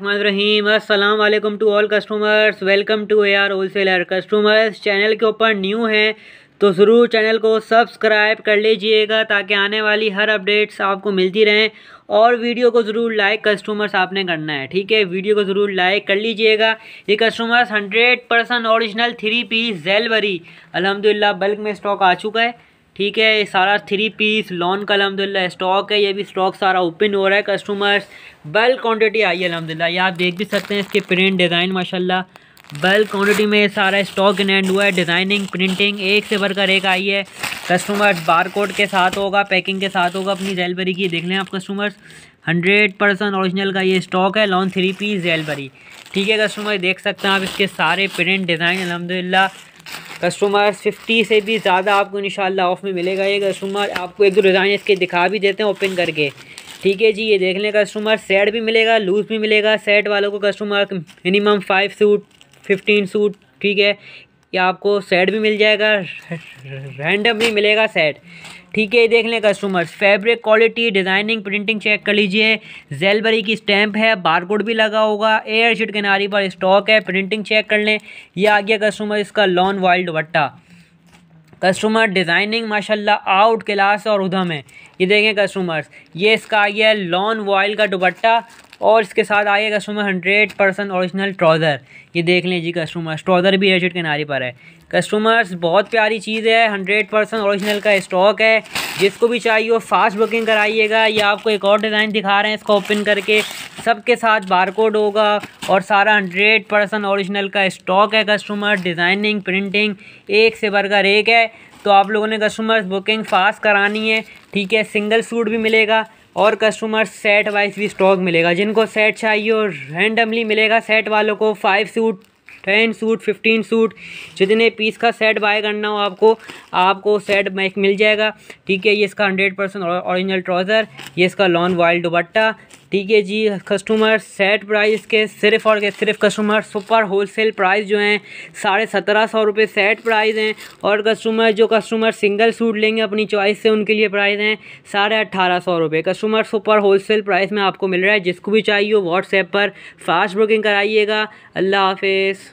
रहीम अस्सलाम वालेकुम to all customers welcome to A R wholesaler customers channel के ऊपर न्यू हैं तो ज़रूर चैनल को सब्सक्राइब कर लीजिएगा ताकि आने वाली हर अपडेट्स आपको मिलती रहें और वीडियो को ज़रूर लाइक कस्टमर्स आपने करना है ठीक है वीडियो को ज़रूर लाइक कर लीजिएगा ये customers hundred percent original three piece delivery अलहमदिल्ला बल्क में स्टॉक आ चुका है ठीक है ये सारा थ्री पीस लॉन का अलहमदिल्ला स्टॉक है ये भी स्टॉक सारा ओपन हो रहा है कस्टमर्स बल्क क्वांटिटी आई है अलहमदिल्ला ये आप देख भी सकते हैं इसके प्रिंट डिज़ाइन माशाल्लाह बल्क क्वांटिटी में सारा स्टॉक इन एंड हुआ है डिज़ाइनिंग प्रिंटिंग एक से बढ़कर एक आई है कस्टमर्स बार कोड के साथ होगा पैकिंग के साथ होगा अपनी जेलबरी की देख लें आप कस्टमर्स हंड्रेड परसेंट का ये स्टॉक है लॉन थ्री पीस जेलबरी ठीक है कस्टमर देख सकते हैं आप इसके सारे प्रिंट डिज़ाइन अलहमदिल्ला कस्टमर फिफ्टी से भी ज़्यादा आपको इन ऑफ में मिलेगा ये कस्टमर आपको एक दो डिज़ाइन इसके दिखा भी देते हैं ओपन करके ठीक है जी ये देख लें कस्टमर सेट भी मिलेगा लूज़ भी मिलेगा सेट वालों को customer minimum five suit fifteen suit ठीक है ये आपको सेट भी मिल जाएगा रैंडम भी मिलेगा सेट ठीक है ये देख लें customers fabric quality designing printing check कर लीजिए जेलबरी की स्टैंप है बारकोड भी लगा होगा एयर शीट किनारी पर स्टॉक है प्रिंटिंग चेक कर लें ये आ गया कस्टमर इसका लॉन वाइल्ड वट्टा कस्टमर डिज़ाइनिंग माशाल्लाह आउट क्लास और उधम है ये देखें कस्टमर्स ये इसका आ गया लॉन वॉयल का दुपट्टा और इसके साथ आइए customer hundred percent original trouser ये देख लें जी कस्टमर्स ट्राउज़र भी एजेड के नारे पर है कस्टमर्स बहुत प्यारी चीज़ है हंड्रेड परसेंट औरिजिनल का स्टॉक है जिसको भी चाहिए वो फास्ट बुकिंग कराइएगा या आपको एक और डिज़ाइन दिखा रहे हैं इसको ओपन करके सबके साथ बारकोड होगा और सारा हंड्रेड परसेंट औरिजिनल का स्टॉक है कस्टमर डिज़ाइनिंग प्रिंटिंग एक से बढ़कर एक है तो आप लोगों ने कस्टमर्स बुकिंग फ़ास्ट करानी है ठीक है सिंगल सूट भी मिलेगा और कस्टमर सेट वाइज भी स्टॉक मिलेगा जिनको सेट चाहिए और रैंडमली मिलेगा सेट वालों को five suit ten suit fifteen suit जितने पीस का सेट बाय करना हो आपको आपको सेट मैक मिल जाएगा ठीक है ये इसका हंड्रेड परसेंट औरिजिनल ट्राउज़र ये इसका लॉन् वाइल्ड दुबट्टा ठीक है जी कस्टमर सेट प्राइस के सिर्फ और के सिर्फ कस्टमर सुपर होलसेल प्राइस जो हैं साढ़े सत्रह सौ रुपये सेट प्राइस हैं और कस्टमर जो कस्टमर सिंगल सूट लेंगे अपनी चॉइस से उनके लिए प्राइस हैं साढ़े अट्ठारह सौ रुपये कस्टमर सुपर होलसेल प्राइस में आपको मिल रहा है जिसको भी चाहिए हो व्हाट्सएप पर फास्ट बुकिंग कराइएगा अल्लाह हाफिज़